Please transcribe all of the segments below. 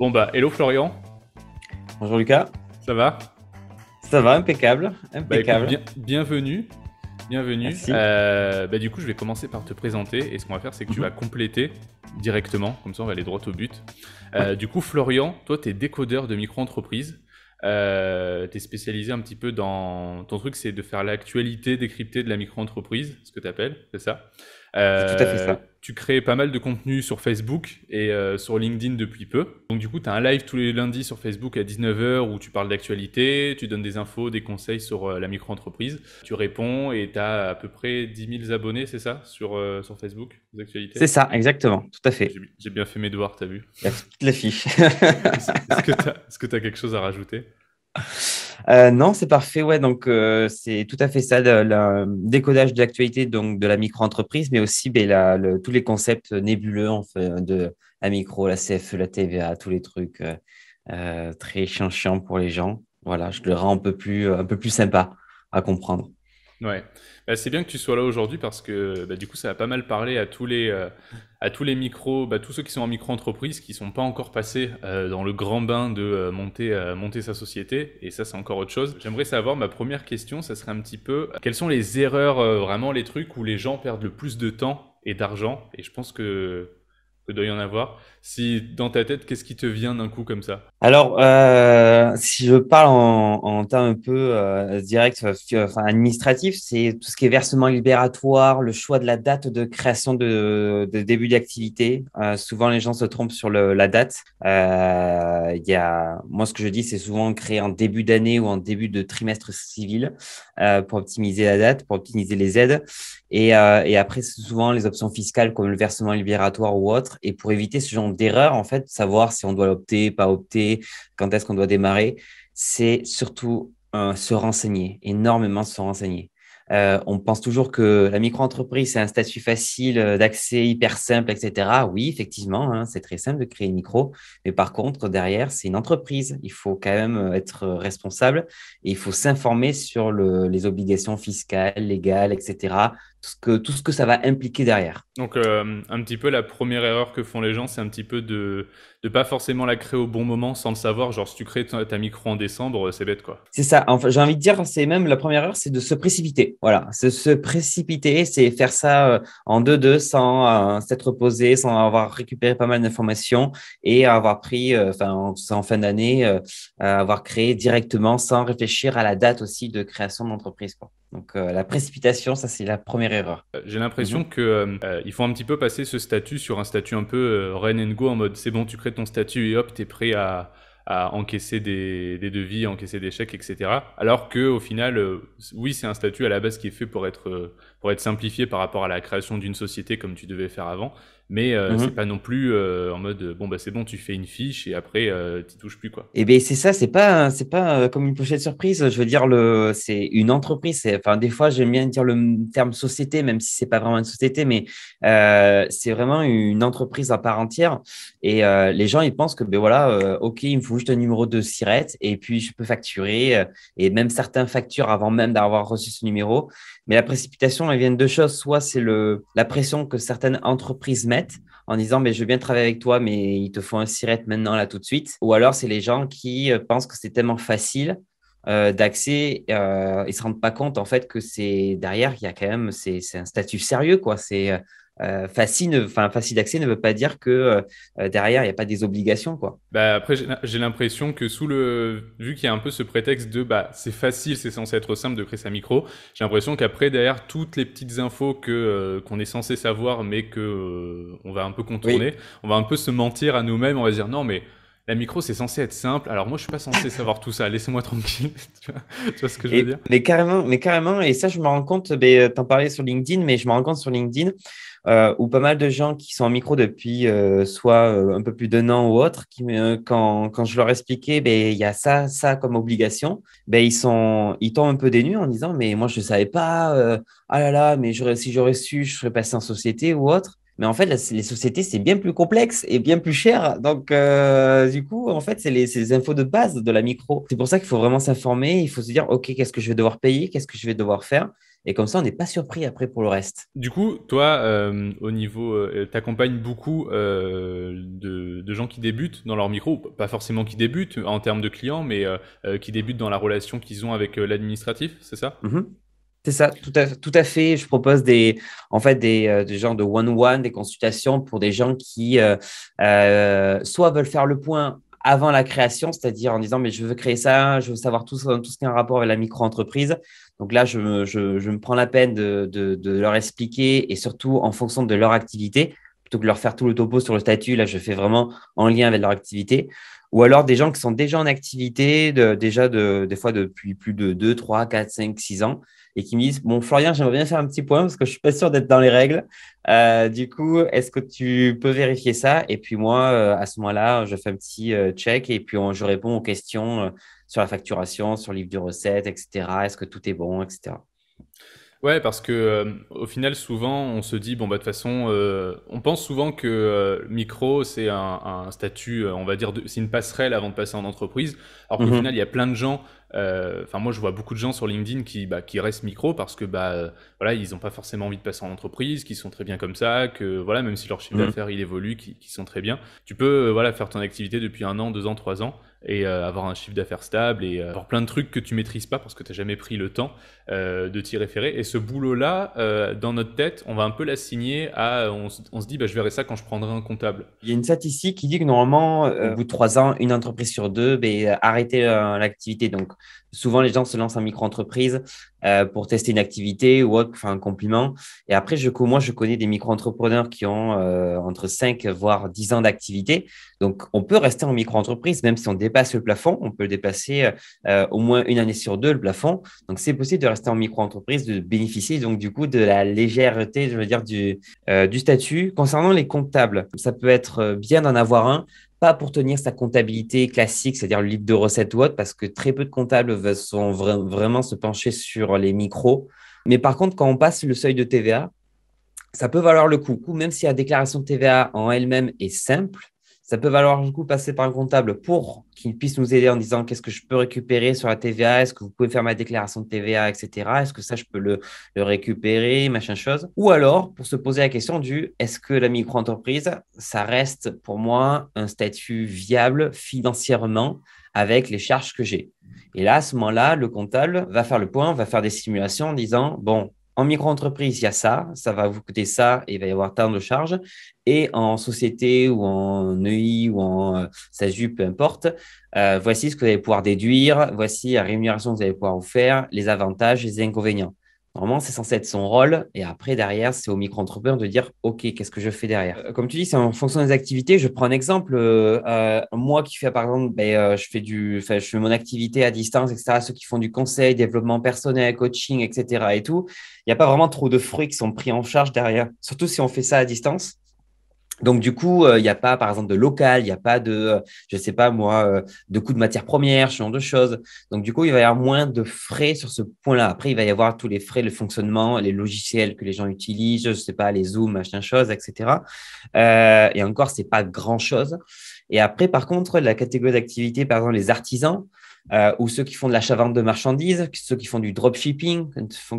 Bon bah, hello Florian. Bonjour Lucas. Ça va Ça va, impeccable. Bah, bienvenue. Bienvenue. Euh, bah, du coup, je vais commencer par te présenter et ce qu'on va faire, c'est que tu mhm. vas compléter directement, comme ça on va aller droit au but. Euh, du coup, Florian, toi, tu es décodeur de micro-entreprises. Euh, tu es spécialisé un petit peu dans. Ton truc, c'est de faire l'actualité décryptée de la micro-entreprise, ce que tu appelles, c'est ça euh, tout à fait ça. Euh, tu crées pas mal de contenu sur Facebook et euh, sur LinkedIn depuis peu. Donc du coup, tu as un live tous les lundis sur Facebook à 19h où tu parles d'actualité, tu donnes des infos, des conseils sur euh, la micro-entreprise, tu réponds et tu as à peu près 10 000 abonnés, c'est ça, sur, sur Facebook, les actualités C'est ça, exactement, tout à fait. J'ai bien fait mes devoirs, t'as vu La fiche. Est-ce que tu as quelque chose à rajouter euh, non, c'est parfait. Ouais, donc euh, c'est tout à fait ça, le, décodage de l'actualité donc de la micro-entreprise, mais aussi ben, tous les concepts nébuleux de la micro, la CFE, la TVA, tous les trucs euh, très chiant chiant pour les gens. Voilà, je le rends un peu plus un peu plus sympa à comprendre. Ouais, bah, c'est bien que tu sois là aujourd'hui parce que bah, du coup, ça a pas mal parlé à tous les, euh, à tous les micros, bah, tous ceux qui sont en micro-entreprise, qui sont pas encore passés euh, dans le grand bain de euh, monter, monter sa société. Et ça, c'est encore autre chose. J'aimerais savoir, ma première question, ça serait un petit peu, quelles sont les erreurs, vraiment les trucs où les gens perdent le plus de temps et d'argent Et je pense que, que doit y en avoir. Si dans ta tête, qu'est-ce qui te vient d'un coup comme ça alors, euh, si je parle en, en termes un peu euh, direct, euh, euh, enfin administratif, c'est tout ce qui est versement libératoire, le choix de la date de création de, de début d'activité. Euh, souvent, les gens se trompent sur le, la date. Il y a, moi, ce que je dis, c'est souvent créer en début d'année ou en début de trimestre civil pour optimiser la date, pour optimiser les aides. Et, et après, c'est souvent les options fiscales comme le versement libératoire ou autre. Et pour éviter ce genre d'erreur, en fait, savoir si on doit opter, pas opter quand est-ce qu'on doit démarrer, c'est surtout euh, se renseigner, énormément se renseigner. Euh, on pense toujours que la micro-entreprise, c'est un statut facile euh, d'accès, hyper simple, etc. Oui, effectivement, hein, c'est très simple de créer une micro. Mais par contre, derrière, c'est une entreprise. Il faut quand même être responsable et il faut s'informer sur les obligations fiscales, légales, etc que, tout ce que ça va impliquer derrière. Donc, euh, un petit peu la première erreur que font les gens, c'est un petit peu de ne pas forcément la créer au bon moment sans le savoir. Genre, si tu crées ta, micro en décembre, euh, c'est bête, quoi. C'est ça. Enfin, j'ai envie de dire, c'est même la première erreur, c'est de se précipiter. Voilà, c'est se précipiter, c'est faire ça euh, en deux deux sans s'être posé, sans avoir récupéré pas mal d'informations et avoir pris, enfin, en, fin d'année, avoir créé directement sans réfléchir à la date aussi de création d'entreprise. Quoi. Donc, la précipitation, ça, c'est la première euh, j'ai l'impression mhm. que euh, euh, il faut un petit peu passer ce statut sur un statut un peu Ren and Go en mode c'est bon, tu crées ton statut et hop, t'es prêt à, encaisser des, devis, encaisser des chèques, etc. Alors que au final, oui, c'est un statut à la base qui est fait pour être pour être simplifié par rapport à la création d'une société comme tu devais faire avant. Mais euh, mhm. c'est pas non plus euh, en mode bon bah c'est bon, tu fais une fiche et après euh, tu touches plus quoi. Et eh bien c'est ça, c'est pas c'est pas comme une pochette surprise. Je veux dire le c'est une entreprise. Enfin des fois j'aime bien dire le terme société, même si c'est pas vraiment une société, mais c'est vraiment une entreprise à part entière. Et les gens ils pensent que ben voilà ok il me faut juste un numéro de sirette et puis je peux facturer et même certains facturent avant même d'avoir reçu ce numéro. Mais la précipitation il viennent de choses. Soit c'est le, la pression que certaines entreprises mettent en disant mais je veux bien travailler avec toi mais il te faut un siret maintenant là tout de suite ou alors c'est les gens qui euh, pensent que c'est tellement facile euh, d'accès euh, ils se rendent pas compte en fait que c'est derrière il y a quand même c'est un statut sérieux quoi c'est euh, facile, enfin facile d'accès ne veut pas dire que euh, derrière il n'y a pas des obligations quoi. Bah, après j'ai l'impression que sous le vu qu'il y a un peu ce prétexte de bah c'est facile, c'est censé être simple de créer sa micro, j'ai l'impression qu'après derrière toutes les petites infos que euh, qu'on est censé savoir mais que on va un peu contourner, on va un peu se mentir à nous-mêmes, on va dire non mais la micro, c'est censé être simple. Alors moi, je suis pas censé savoir tout ça. Laissez-moi tranquille. tu, vois, ce que je veux dire Mais carrément, mais carrément. Et ça, je me rends compte. Euh, t'en parlais sur LinkedIn, mais je me rends compte sur LinkedIn euh, où pas mal de gens qui sont en micro depuis euh, soit un peu plus d'un an ou autre, quand, quand je leur expliquais, ben, il y a ça, ça comme obligation, ben, ils sont, ils tombent un peu des nues en disant, mais moi je savais pas. ah là là, mais si j'aurais su, je serais passé en société ou autre. Mais en fait, les sociétés, c'est bien plus complexe et bien plus cher. Donc, euh, du coup, en fait, c'est les, infos de base de la micro. C'est pour ça qu'il faut vraiment s'informer. Il faut se dire, OK, qu'est-ce que je vais devoir payer Qu'est-ce que je vais devoir faire et comme ça, on n'est pas surpris après pour le reste. Du coup, toi, euh, au niveau, tu euh, t'accompagnes beaucoup de, gens qui débutent dans leur micro, pas forcément qui débutent en termes de clients, mais qui débutent dans la relation qu'ils ont avec l'administratif, c'est ça mm-hmm. C'est ça, tout à, fait. Je propose des, en fait, des, euh, genres de one-one, on des consultations pour des gens qui euh, euh, soit veulent faire le point avant la création, c'est-à-dire en disant mais je veux créer ça, je veux savoir tout, tout ce qui a un rapport avec la micro-entreprise. Donc là, je me, prends la peine de, leur expliquer et surtout en fonction de leur activité, plutôt que de leur faire tout le topo sur le statut, là, je fais vraiment en lien avec leur activité ou alors des gens qui sont déjà en activité, de, déjà de, des fois depuis plus de 2, 3, 4, 5, 6 ans, et qui me disent, bon, Florian, j'aimerais bien faire un petit point parce que je suis pas sûr d'être dans les règles. Euh, du coup, est-ce que tu peux vérifier ça Et puis moi, euh, à ce moment-là, je fais un petit euh, check et puis je réponds aux questions sur la facturation, sur le livre de recettes, etc. Est-ce que tout est bon, etc. Ouais, parce que euh, au final, souvent, on se dit bon bah de toute façon, euh, on pense souvent que euh, micro c'est un, statut, on va dire, c'est une passerelle avant de passer en entreprise. Alors qu'au mhm. final, il y a plein de gens euh, enfin, moi, je vois beaucoup de gens sur LinkedIn qui, bah, qui restent micro parce que bah, voilà, ils n'ont pas forcément envie de passer en entreprise, qui sont très bien comme ça, que voilà, même si leur chiffre mhm. d'affaires il évolue, qui, sont très bien. Tu peux euh, voilà faire ton activité depuis un an, deux ans, trois ans et euh, avoir un chiffre d'affaires stable et avoir plein de trucs que tu maîtrises pas parce que tu n'as jamais pris le temps de t'y référer. Et ce boulot-là, dans notre tête, on va un peu l'assigner à. On, se dit, bah, je verrai ça quand je prendrai un comptable. Il y a une statistique qui dit que normalement, au bout de trois ans, une entreprise sur deux ben, arrêter l'activité. Donc, Souvent, les gens se lancent en micro-entreprise euh, pour tester une activité ou autre, enfin, un compliment. Et après, je, moi, je connais des micro-entrepreneurs qui ont euh, entre 5 voire 10 ans d'activité. Donc, on peut rester en micro-entreprise, même si on dépasse le plafond. On peut dépasser euh, au moins une année sur deux, le plafond. Donc, c'est possible de rester en micro-entreprise, de bénéficier donc du coup de la légèreté, je veux dire, du, du statut. Concernant les comptables, ça peut être bien d'en avoir un pas pour tenir sa comptabilité classique, c'est-à-dire le livre de recettes ou autre, parce que très peu de comptables vont vraiment se pencher sur les micros. Mais par contre, quand on passe le seuil de TVA, ça peut valoir le coup. Même si la déclaration de TVA en elle-même est simple, ça peut valoir du coup passer par un comptable pour qu'il puisse nous aider en disant qu'est-ce que je peux récupérer sur la TVA, est-ce que vous pouvez faire ma déclaration de TVA, etc. Est-ce que ça, je peux le, le récupérer, machin chose. Ou alors, pour se poser la question du est-ce que la micro-entreprise, ça reste pour moi un statut viable financièrement avec les charges que j'ai. Et là, à ce moment-là, le comptable va faire le point, va faire des simulations en disant, bon, en micro-entreprise, il y a ça, ça va vous coûter ça, et il va y avoir tant de charges. Et en société ou en EI ou en euh, SASU, peu importe, euh, voici ce que vous allez pouvoir déduire, voici la rémunération que vous allez pouvoir vous faire, les avantages, les inconvénients. Normalement, c'est censé être son rôle. Et après, derrière, c'est au micro-entrepreneur de dire OK, qu'est-ce que je fais derrière Comme tu dis, c'est en fonction des activités. Je prends un exemple. Euh, euh, moi qui fais, par exemple, ben, euh, je, fais du, je fais mon activité à distance, etc. Ceux qui font du conseil, développement personnel, coaching, etc. Et tout, il n'y a pas vraiment trop de fruits qui sont pris en charge derrière. Surtout si on fait ça à distance. Donc du coup, euh, il n'y a pas, par exemple, de local, il n'y a pas de, euh, je sais pas moi, euh, de coût de matière première, ce genre de choses. Donc du coup, il va y avoir moins de frais sur ce point-là. Après, il va y avoir tous les frais, le fonctionnement, les logiciels que les gens utilisent, je sais pas, les zooms, machin chose, etc. et encore, c'est pas grand-chose. Et après, par contre, la catégorie d'activité, par exemple, les artisans, euh, ou ceux qui font de l'achat-vente de marchandises, ceux qui font du dropshipping,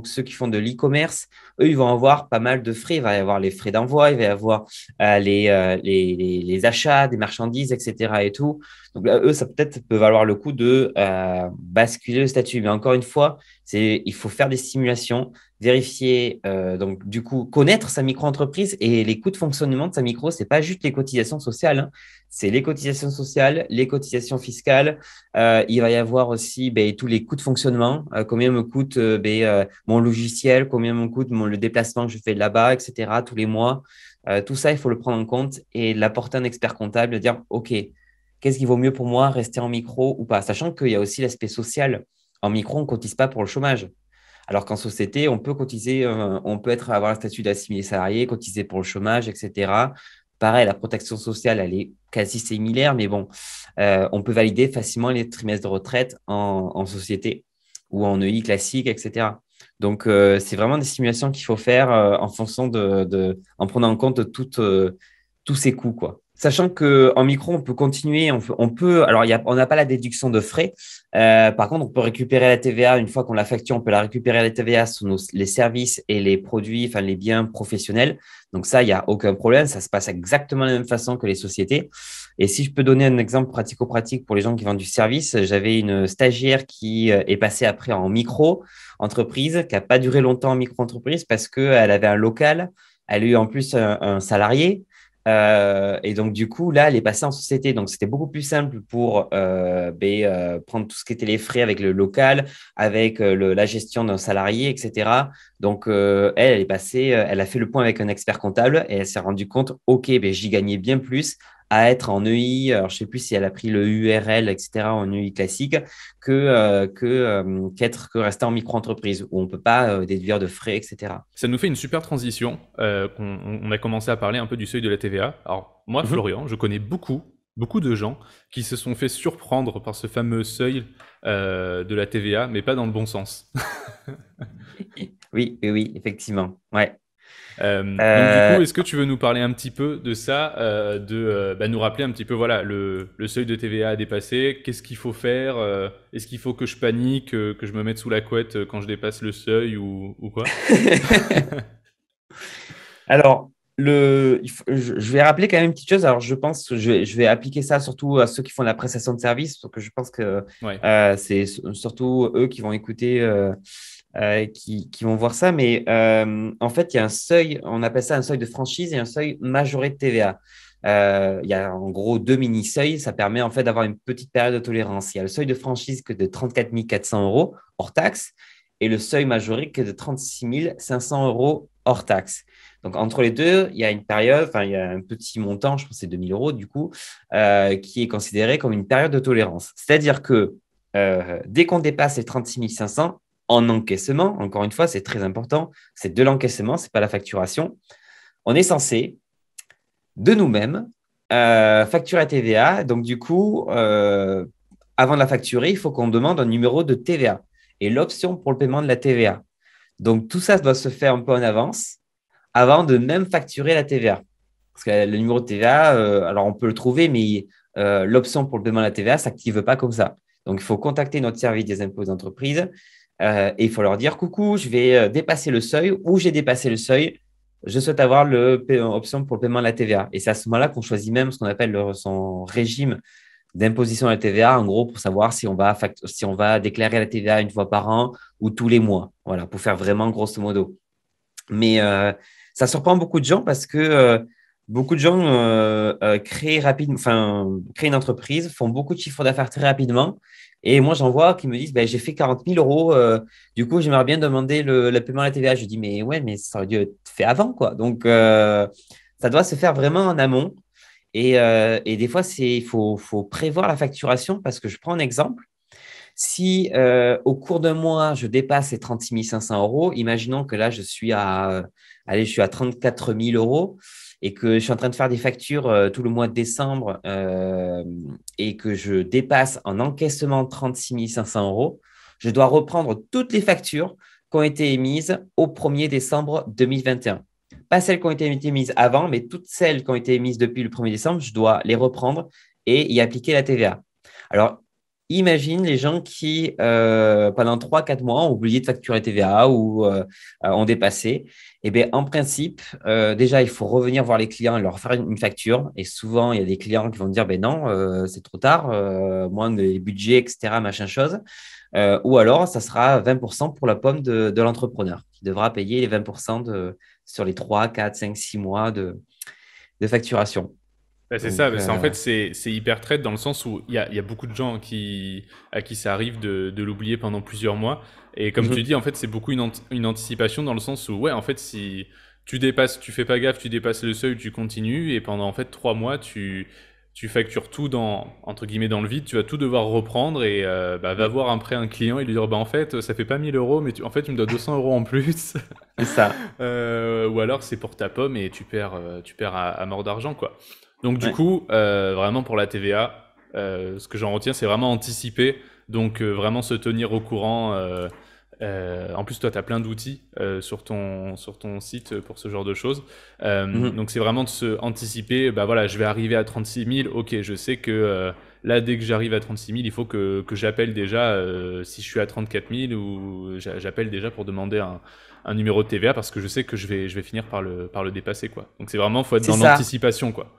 ceux qui font de l'e-commerce, eux, ils vont avoir pas mal de frais. Il va y avoir les frais d'envoi, il va y avoir euh, euh, les, les, achats des marchandises, etc. Et tout. Donc là, eux, ça peut-être peut valoir le coup de euh, basculer le statut. Mais encore une fois, c'est il faut faire des simulations, vérifier, euh, donc du coup, connaître sa micro-entreprise et les coûts de fonctionnement de sa micro. C'est pas juste les cotisations sociales, hein. c'est les cotisations sociales, les cotisations fiscales. Euh, il va y avoir aussi ben, tous les coûts de fonctionnement. combien me coûte ben, mon logiciel, combien me coûte mon, le déplacement que je fais là-bas, etc. Tous les mois. tout ça, il faut le prendre en compte et l'apporter à un expert comptable, dire OK qu'est-ce qui vaut mieux pour moi, rester en micro ou pas Sachant qu'il y a aussi l'aspect social. En micro, on ne cotise pas pour le chômage. Alors qu'en société, on peut cotiser, euh, on peut être, avoir le statut d'assimilé salarié, cotiser pour le chômage, etc. Pareil, la protection sociale, elle est quasi similaire, mais bon, euh, on peut valider facilement les trimestres de retraite en, société ou en EI classique, etc. Donc, euh, c'est vraiment des simulations qu'il faut faire en fonction de, en prenant en compte toutes, tous ces coûts, quoi. Sachant que en micro, on peut continuer, on peut, alors on n'a pas la déduction de frais. Euh, par contre, on peut récupérer la TVA une fois qu'on la facture, on peut la récupérer la TVA sur nos, les services et les produits, enfin les biens professionnels. Donc ça, il n'y a aucun problème, ça se passe exactement de la même façon que les sociétés. Et si je peux donner un exemple pratico-pratique pour les gens qui vendent du service, j'avais une stagiaire qui euh, est passée après en micro-entreprise, qui n'a pas duré longtemps en micro-entreprise parce qu'elle avait un local, elle a eu en plus un salarié. Euh, et donc, du coup, là, elle est passée en société. Donc, c'était beaucoup plus simple pour euh, ben, euh, prendre tout ce qui était les frais avec le local, avec la gestion d'un salarié, etc. Donc, elle, elle est passée, elle a fait le point avec un expert comptable et elle s'est rendue compte, OK, ben, j'y gagnais bien plus à être en EI, alors je sais plus si elle a pris le URL, etc., en EI classique, que, euh, que, euh, qu'être, que rester en micro-entreprise, où on ne peut pas euh, déduire de frais, etc. Ça nous fait une super transition. On, a commencé à parler un peu du seuil de la TVA. Alors, moi, mhm. Florian, je connais beaucoup, beaucoup de gens qui se sont fait surprendre par ce fameux seuil de la TVA, mais pas dans le bon sens. oui, oui, effectivement. Ouais. Euh, donc, du euh, coup, est-ce que tu veux nous parler un petit peu de ça, euh, de bah, nous rappeler un petit peu voilà le, seuil de TVA à dépasser, qu'est-ce qu'il faut faire, est-ce qu'il faut que je panique, que je me mette sous la couette quand je dépasse le seuil ou, ou quoi Alors, le, je vais rappeler quand même une petite chose. Alors, je pense que je vais, appliquer ça surtout à ceux qui font de la prestation de service, parce que je pense que c'est surtout eux qui vont écouter euh, qui, vont voir ça, mais euh, en fait, il y a un seuil, on appelle ça un seuil de franchise et un seuil majoré de TVA. Euh, il y a en gros deux mini-seuils, ça permet en fait d'avoir une petite période de tolérance. Il y a le seuil de franchise que de 34 400 euros hors taxe et le seuil majoré que de 36 500 euros hors taxe. Donc entre les deux, il y a une période, enfin il y a un petit montant, je pense c'est 2000 euros du coup, qui est considéré comme une période de tolérance. C'est-à-dire que dès qu'on dépasse les 36 500, en encaissement. Encore une fois, c'est très important. C'est de l'encaissement, ce n'est pas la facturation. On est censé, de nous-mêmes, euh, facturer la TVA. Donc, du coup, euh, avant de la facturer, il faut qu'on demande un numéro de TVA et l'option pour le paiement de la TVA. Donc, tout ça doit se faire un peu en avance avant de même facturer la TVA. Parce que le numéro de TVA, euh, alors on peut le trouver, mais l'option pour le paiement de la TVA ne s'active pas comme ça. Donc, il faut contacter notre service des impôts d'entreprise euh, et il faut leur dire coucou, je vais euh, dépasser le seuil ou j'ai dépassé le seuil. Je souhaite avoir l'option pour le paiement de la TVA. Et c'est à ce moment-là qu'on choisit même ce qu'on appelle son régime d'imposition à la TVA, en gros, pour savoir si on, va déclarer la TVA une fois par an ou tous les mois. Voilà, pour faire vraiment grosso modo. Mais euh, ça surprend beaucoup de gens parce que beaucoup de gens créent, rapide, créent une entreprise, font beaucoup de chiffres d'affaires très rapidement et moi, j'en vois qui me disent ben, J'ai fait 40 000 euros, euh, du coup, j'aimerais bien demander le, le, paiement à la TVA. Je dis Mais ouais, mais ça aurait dû être fait avant, quoi. Donc, euh, ça doit se faire vraiment en amont. Et, euh, et des fois, il faut, faut, prévoir la facturation parce que je prends un exemple. Si au cours d'un mois, je dépasse les 36 500 euros, imaginons que là, je suis à, allez, je suis à 34 000 euros et que je suis en train de faire des factures euh, tout le mois de décembre euh, et que je dépasse en encaissement 36 500 euros, je dois reprendre toutes les factures qui ont été émises au 1er décembre 2021. Pas celles qui ont été émises avant, mais toutes celles qui ont été émises depuis le 1er décembre, je dois les reprendre et y appliquer la TVA. Alors, Imagine les gens qui, euh, pendant 3-4 mois, ont oublié de facturer TVA ou euh, euh, ont dépassé. Eh bien, en principe, déjà, il faut revenir voir les clients et leur faire une facture. Et souvent, il y a des clients qui vont dire, ben non, c'est trop tard, moins de budget, etc., machin chose. ou alors, ça sera 20% pour la pomme de, l'entrepreneur qui devra payer les 20% sur les 3, 4, 5, 6 mois de facturation c'est ça, en euh, fait, c'est hyper traite dans le sens où il y a, beaucoup de gens qui, à qui ça arrive de, l'oublier pendant plusieurs mois. Et comme tu mhm. dis, en fait, c'est beaucoup une, anticipation dans le sens où, ouais, en fait, si tu dépasses, tu fais pas gaffe, tu dépasses le seuil, tu continues, et pendant en fait trois mois, tu, factures tout dans, entre guillemets, dans le vide, tu vas tout devoir reprendre et euh, bah, va voir après un client et lui dire, bah, en fait, ça fait pas 1000 euros, mais en fait, tu me dois 200 euros en plus. C'est ça. Euh, ou alors, c'est pour ta pomme et tu perds, tu perds à, à mort d'argent, quoi. Donc du coup, euh, vraiment pour la TVA, euh, ce que j'en retiens, c'est vraiment anticiper, donc euh, vraiment se tenir au courant. Euh, euh, en plus, toi, tu as plein d'outils sur, ton, sur ton site pour ce genre de choses. Mhm. Donc, c'est vraiment de se anticiper. Bah voilà, je vais arriver à 36 000. Ok, je sais que là, dès que j'arrive à 36 000, il faut que, que j'appelle déjà, si je suis à 34 000, ou j'appelle déjà pour demander un, un, numéro de TVA parce que je sais que je vais, je vais finir par le, par le dépasser. Quoi. Donc c'est vraiment, il faut être dans l'anticipation. quoi.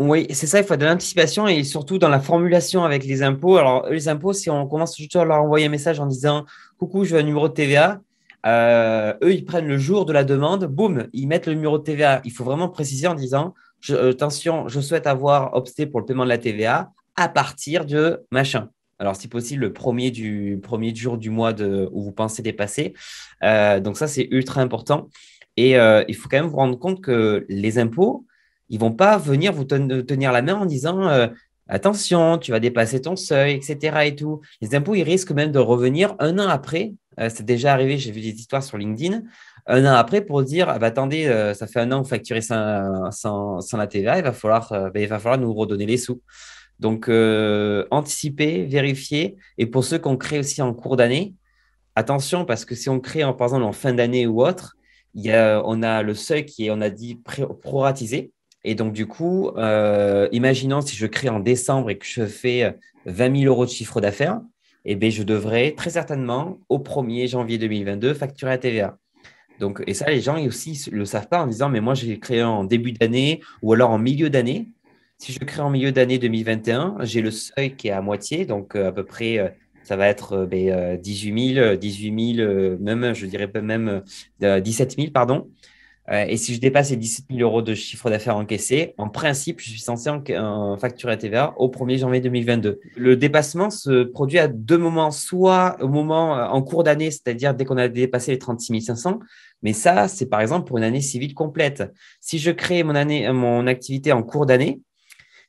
Oui, c'est ça, il faut de l'anticipation et surtout dans la formulation avec les impôts. Alors, les impôts, si on commence juste à leur envoyer un message en disant Coucou, je veux un numéro de TVA, euh, eux, ils prennent le jour de la demande, boum, ils mettent le numéro de TVA. Il faut vraiment préciser en disant euh, Attention, je souhaite avoir opté pour le paiement de la TVA à partir de machin. Alors, si possible, le premier, du, premier jour du mois de, où vous pensez dépasser. Euh, donc, ça, c'est ultra important. Et il faut quand même vous rendre compte que les impôts, ils vont pas venir vous tenir la main en disant euh, attention, tu vas dépasser ton seuil, etc. Et tout. Les impôts, ils risquent même de revenir un an après. Euh, c'est déjà arrivé, j'ai vu des histoires sur LinkedIn. Un an après pour dire ah bah, attendez, euh, ça fait un an que vous facturez sans, la TVA, il va, falloir, bah, il va falloir nous redonner les sous. Donc, anticiper, vérifier. Et pour ceux qu'on crée aussi en cours d'année, attention, parce que si on crée, en, par exemple, en fin d'année ou autre, il y on a le seuil qui est, on a dit, proratisé. Et donc, du coup, euh, imaginons si je crée en décembre et que je fais 20 euh, 000 euros de chiffre d'affaires, et eh bien, je devrais très certainement, au 1er janvier 2022, facturer la TVA. Donc, et ça, les gens aussi ne le savent pas en disant, mais moi, j'ai créé en début d'année ou alors en milieu d'année. Si je crée en milieu d'année 2021, j'ai le seuil qui est à moitié, donc euh, à peu près, ça va être 18 000, 18 000, même, je dirais même 17 000, pardon. Euh, et si je dépasse les 17 000 euros de chiffre d'affaires encaissé, en principe, je suis censé facturer TVA au 1er janvier 2022. Le dépassement se produit à deux moments, soit au moment euh, en cours d'année, c'est-à-dire dès qu'on a dépassé les 36 500, mais ça, c'est par exemple pour une année civile complète. Si je crée mon, année, euh, mon activité en cours d'année,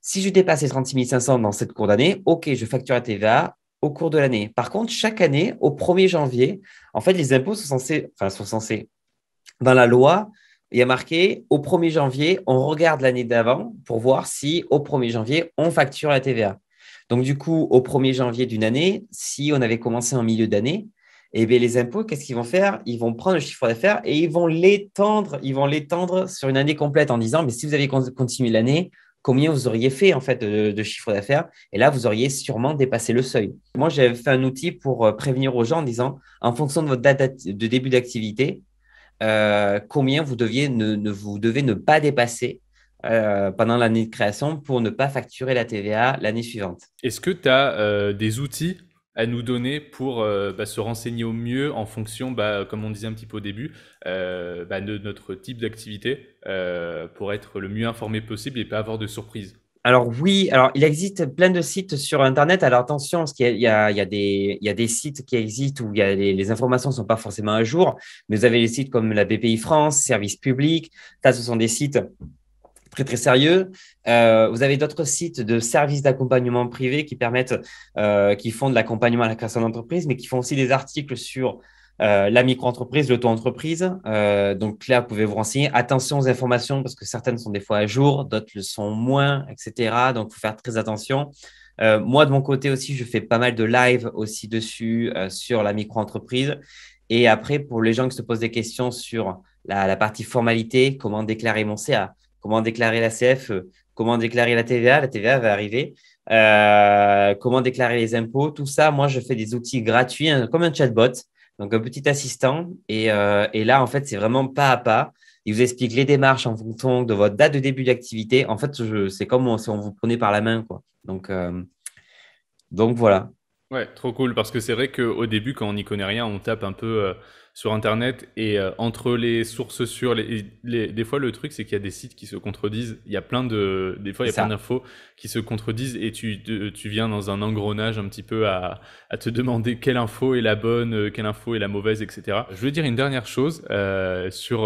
si je dépasse les 36 500 dans cette cours d'année, OK, je facture la TVA au cours de l'année. Par contre, chaque année, au 1er janvier, en fait, les impôts sont censés, enfin, sont censés, dans la loi, il y a marqué au 1er janvier, on regarde l'année d'avant pour voir si au 1er janvier, on facture la TVA. Donc, du coup, au 1er janvier d'une année, si on avait commencé en milieu d'année, eh bien, les impôts, qu'est-ce qu'ils vont faire Ils vont prendre le chiffre d'affaires et ils vont l'étendre, ils vont l'étendre sur une année complète en disant, mais si vous avez continué l'année, combien vous auriez fait en fait de, de chiffre d'affaires et là vous auriez sûrement dépassé le seuil. Moi j'avais fait un outil pour euh, prévenir aux gens en disant en fonction de votre date de début d'activité, euh, combien vous, deviez vous devez ne pas dépasser euh, pendant l'année de création pour ne pas facturer la TVA l'année suivante. Est-ce que tu as euh, des outils à nous donner pour bah, se renseigner au mieux en fonction, bah, comme on disait un petit peu au début, bah, de notre type d'activité pour être le mieux informé possible et pas avoir de surprises alors oui, alors il existe plein de sites sur Internet. Alors attention, il qu'il y, a des sites qui existent où il les, informations ne sont pas forcément à jour. Mais vous avez des sites comme la BPI France, Service Public. Ça, ce sont des sites très très sérieux. Euh, vous avez d'autres sites de services d'accompagnement privé qui permettent, euh, qui font de l'accompagnement à la création d'entreprise, mais qui font aussi des articles sur euh, la micro-entreprise, l'auto-entreprise. Euh, donc là, vous pouvez vous renseigner. Attention aux informations parce que certaines sont des fois à jour, d'autres le sont moins, etc. Donc, il faut faire très attention. Euh, moi, de mon côté aussi, je fais pas mal de live aussi dessus sur la micro-entreprise. Et après, pour les gens qui se posent des questions sur la, partie formalité, comment déclarer mon CA, comment déclarer la CFE, comment déclarer la TVA, la TVA va arriver. comment déclarer les impôts, tout ça, moi je fais des outils gratuits, hein, comme un chatbot, donc un petit assistant. Euh, et, là, en fait, c'est vraiment pas à pas. Il vous explique les démarches en fonction de votre date de début d'activité. En fait, c'est comme si on vous prenait par la main. Quoi. Donc, euh, donc voilà. Ouais, trop cool parce que c'est vrai qu'au début, quand on n'y connaît rien, on tape un peu euh, sur Internet et euh, entre les sources sûres, les, les, des fois le truc c'est qu'il y a des sites qui se contredisent. Il y a plein de, des fois il y a plein d'infos qui se contredisent et tu, tu viens dans un engrenage un petit peu à, à, te demander quelle info est la bonne, euh, quelle info est la mauvaise, etc. Je veux dire une dernière chose euh, sur,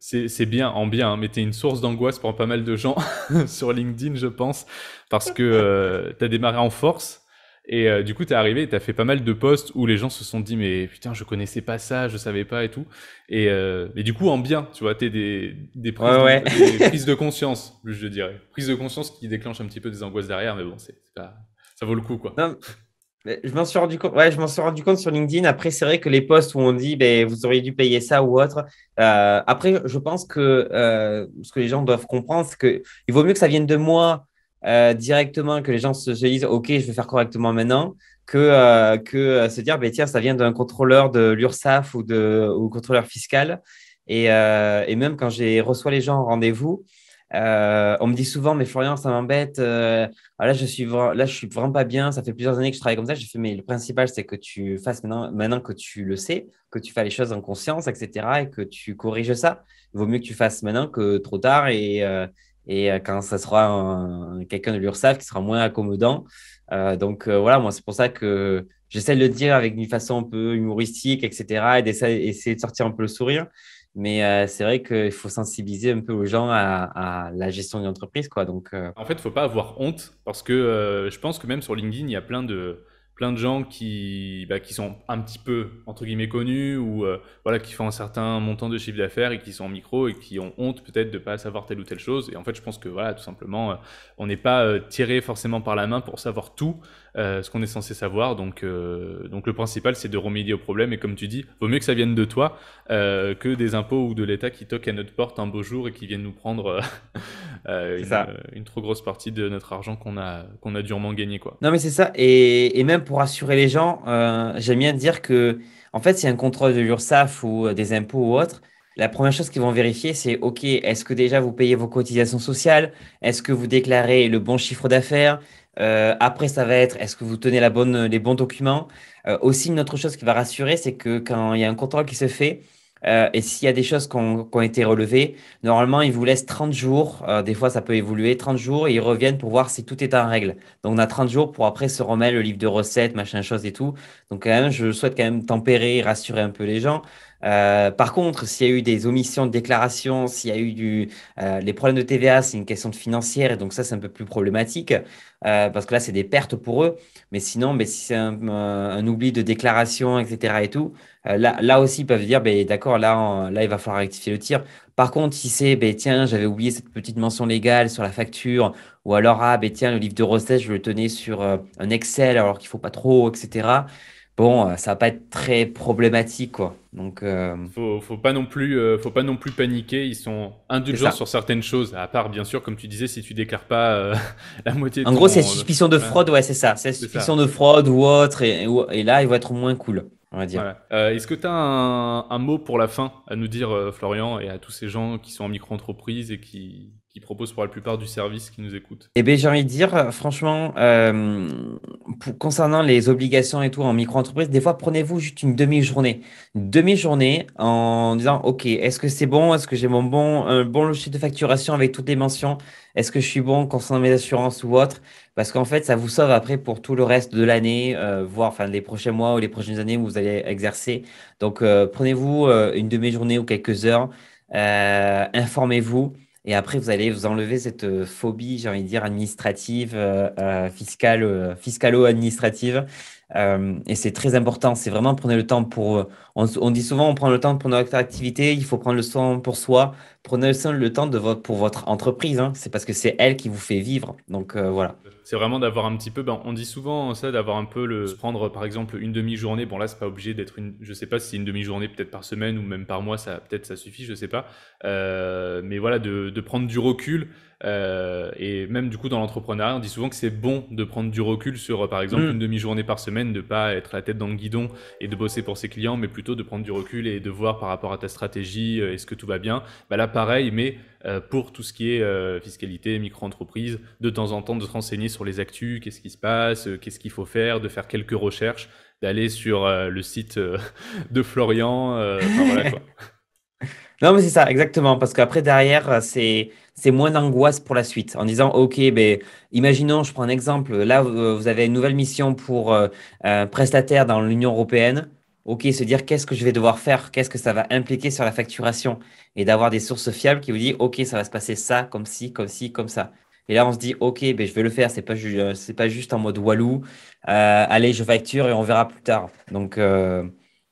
c'est bien en bien, hein, mais t'es une source d'angoisse pour pas mal de gens sur LinkedIn, je pense, parce que tu t'as démarré en force et euh, du coup, t'es arrivé et t'as fait pas mal de posts où les gens se sont dit, mais putain, je connaissais pas ça, je savais pas et tout. Et, euh, du coup, en bien, tu vois, t'es des, des, prises, De, conscience, je dirais. Prises de conscience qui déclenchent un petit peu des angoisses derrière, mais bon, c'est pas, ça vaut le coup, quoi. Non, je m'en suis rendu compte. Ouais, je m'en suis rendu compte sur LinkedIn. Après, c'est vrai que les posts où on dit, ben, vous auriez dû payer ça ou autre. Euh, après, je pense que ce que les gens doivent comprendre, c'est que il vaut mieux que ça vienne de moi euh, directement, que les gens se, disent OK, je vais faire correctement maintenant, que, euh, que euh, se dire bah, tiens, ça vient d'un contrôleur de l'URSSAF ou de contrôleur fiscal. Et, même quand j'ai reçois les gens en rendez-vous, on me dit souvent, mais Florian, ça m'embête. voilà là, je suis là, je suis vraiment pas bien. Ça fait plusieurs années que je travaille comme ça. J'ai fait, mais le principal, c'est que tu fasses maintenant, maintenant que tu le sais, que tu fais les choses en conscience, etc., et que tu corriges ça. Il vaut mieux que tu fasses maintenant que trop tard et, et euh, quand ça sera quelqu'un de l'Ursaf qui sera moins accommodant. Euh, donc euh, voilà, moi, c'est pour ça que j'essaie de le dire avec une façon un peu humoristique, etc., et d'essayer de sortir un peu le sourire. Mais c'est vrai qu'il faut sensibiliser un peu aux gens à, la gestion d'une entreprise. Quoi. Donc, En fait, il ne faut pas avoir honte parce que je pense que même sur LinkedIn, il y a plein de, plein de gens qui, bah, qui sont un petit peu, entre guillemets, connus ou euh, voilà, qui font un certain montant de chiffre d'affaires et qui sont en micro et qui ont honte peut-être de ne pas savoir telle ou telle chose. Et en fait, je pense que voilà, tout simplement, euh, on n'est pas euh, tiré forcément par la main pour savoir tout. Euh, ce qu'on est censé savoir. Euh, donc, le principal, c'est de remédier au problème. Et comme tu dis, vaut mieux que ça vienne de toi euh, que des impôts ou de l'État qui toquent à notre porte un beau jour et qui viennent nous prendre une, trop grosse partie de notre argent qu'on a, durement gagné. Non, mais c'est ça. Et, même pour rassurer les gens, j'aime bien dire que, en fait, c'est un contrôle de l'URSSAF ou des impôts ou autre, la première chose qu'ils vont vérifier, c'est OK, est-ce que déjà vous payez vos cotisations sociales Est-ce que vous déclarez le bon chiffre d'affaires euh, après, ça va être est-ce que vous tenez la bonne, les bons documents euh, Aussi, une autre chose qui va rassurer, c'est que quand il y a un contrôle qui se fait, euh, et s'il y a des choses qui ont, été relevées, normalement, ils vous laissent 30 jours. des fois, ça peut évoluer. 30 jours et ils reviennent pour voir si tout est en règle. Donc, on a 30 jours pour après se remettre le livre de recettes, machin, chose et tout. Donc, quand même, je souhaite quand même tempérer rassurer un peu les gens. Euh, par contre, s'il y a eu des omissions de déclaration, s'il y a eu du, euh, les problèmes de TVA, c'est une question de financière, et donc ça, c'est un peu plus problématique, euh, parce que là, c'est des pertes pour eux. Mais sinon, mais si c'est un, oubli de déclaration, etc., et tout, là, là aussi, ils peuvent dire, ben d'accord, là, là, il va falloir rectifier le tir. Par contre, si c'est, ben tiens, j'avais oublié cette petite mention légale sur la facture, ou alors, ah, ben, tiens, le livre de recettes, je le tenais sur un Excel, alors qu'il ne faut pas trop, etc bon, euh, ça va pas être très problématique, quoi. Donc, euh, faut, pas non plus, euh, faut pas non plus paniquer. Ils sont indulgents sur certaines choses, à part bien sûr, comme tu disais, si tu déclares pas la moitié. en gros, c'est suspicion de fraude, ouais, c'est ça, c'est suspicion de fraude ou autre, et, là, ils vont être moins cool. On va dire. Est-ce que tu as un, un, mot pour la fin à nous dire, Florian, et à tous ces gens qui sont en micro-entreprise et qui, qui pour la plupart du service qui nous écoute Eh bien, j'ai envie de dire, franchement, euh, concernant les obligations et tout en micro-entreprise, des fois, prenez-vous juste une demi-journée. demi-journée en disant, OK, est-ce que c'est bon Est-ce que j'ai mon bon, un bon logiciel de facturation avec toutes les mentions Est-ce que je suis bon concernant mes assurances ou autre Parce qu'en fait, ça vous sauve après pour tout le reste de l'année, euh, voire enfin, les prochains mois ou les prochaines années où vous allez exercer. Donc, euh, prenez-vous une demi-journée ou quelques heures. informez-vous et après, vous allez vous enlever cette euh, phobie, j'ai envie de dire, administrative, euh, euh, fiscale, fiscalo-administrative, euh, et c'est très important. C'est vraiment prenez le temps pour. Euh, on, dit souvent, on prend le temps pour notre activité. Il faut prendre le temps pour soi. Prenez le temps de pour votre entreprise. Hein. C'est parce que c'est elle qui vous fait vivre. Donc euh, voilà. C'est vraiment d'avoir un petit peu. Ben, on dit souvent ça, d'avoir un peu le. prendre par exemple une demi-journée. Bon là, c'est pas obligé d'être une. Je sais pas si une demi-journée peut-être par semaine ou même par mois, ça peut-être ça suffit. Je sais pas. mais voilà, de prendre du recul euh, et même du coup, dans l'entrepreneuriat, on dit souvent que c'est bon de prendre du recul sur, euh, par exemple, mm. une demi-journée par semaine, de pas être la tête dans le guidon et de bosser pour ses clients, mais plutôt de prendre du recul et de voir par rapport à ta stratégie, euh, est-ce que tout va bien bah Là, pareil, mais pour tout ce qui est fiscalité, micro-entreprise, de temps en temps de se renseigner sur les actus, qu'est-ce qui se passe, qu'est-ce qu'il faut faire, de faire quelques recherches, d'aller sur le site de Florian. voilà, quoi. non, mais c'est ça, exactement, parce qu'après, derrière, c'est c'est moins d'angoisse pour la suite en disant, OK, ben, imaginons, je prends un exemple, là, vous avez une nouvelle mission pour euh, euh, prestataire dans l'Union européenne. OK, se dire qu'est-ce que je vais devoir faire, qu'est-ce que ça va impliquer sur la facturation et d'avoir des sources fiables qui vous disent, OK, ça va se passer ça, comme ci, comme ci, comme ça. Et là, on se dit, OK, ben, je vais le faire. C'est pas, euh, c'est pas juste en mode Walou. allez, je facture et on verra plus tard. Donc,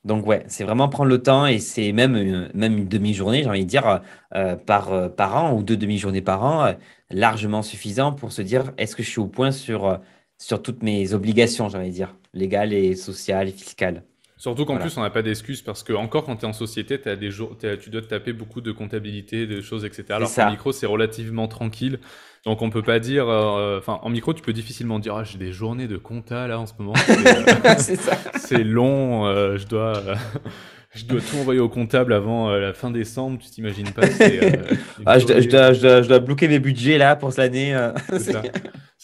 donc ouais, c'est vraiment prendre le temps et c'est même une, euh, même une demi-journée, j'ai envie de dire, euh, par, euh, par an ou deux demi-journées par an, largement suffisant pour se dire est-ce que je suis au point sur, sur toutes mes obligations, j'ai envie de dire, légales et sociales et fiscales. Surtout qu'en plus, on n'a pas d'excuses parce que, encore quand tu es en société, as des jours, tu dois te taper beaucoup de comptabilité, de choses, etc. Alors le micro, c'est relativement tranquille. Donc on peut pas dire, euh, euh, enfin en micro tu peux difficilement dire ah, j'ai des journées de compta là en ce moment. Euh, c'est long, je dois je dois tout envoyer au comptable avant la fin décembre. Tu t'imagines pas ah, je, dois, je, dois, bloquer mes budgets là pour cette année. » C'est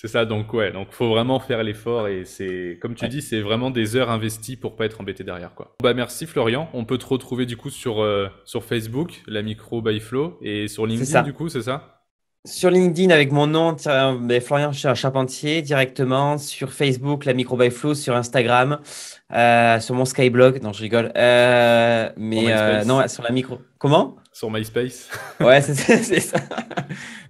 ça. ça. Donc ouais, donc faut vraiment faire l'effort et c'est comme tu dis, c'est vraiment des heures investies pour pas être embêté derrière quoi. Bah merci Florian. On peut te retrouver du coup sur sur Facebook, la micro by Flow et sur LinkedIn du coup, c'est ça. Sur LinkedIn avec mon nom, ben, Florian Charpentier, directement. Sur Facebook, la micro by Flow. Sur Instagram, euh, sur mon Skyblog. Non, je rigole. Euh, mais euh, non, sur la micro. Comment Sur MySpace. ouais, c'est ça.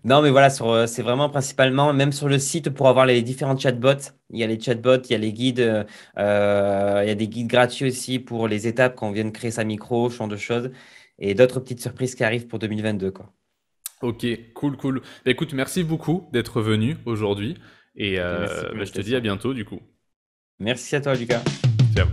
non, mais voilà, c'est vraiment principalement, même sur le site, pour avoir les différents chatbots. Il y a les chatbots, il y a les guides. il y a des guides gratuits aussi pour les étapes quand on vient de créer sa micro, ce genre de choses. Et d'autres petites surprises qui arrivent pour 2022, quoi. Ok, cool, cool. Bah, écoute, merci beaucoup d'être venu aujourd'hui. Et euh, bah, je te dis à bientôt du coup. Merci à toi, Lucas. Ciao.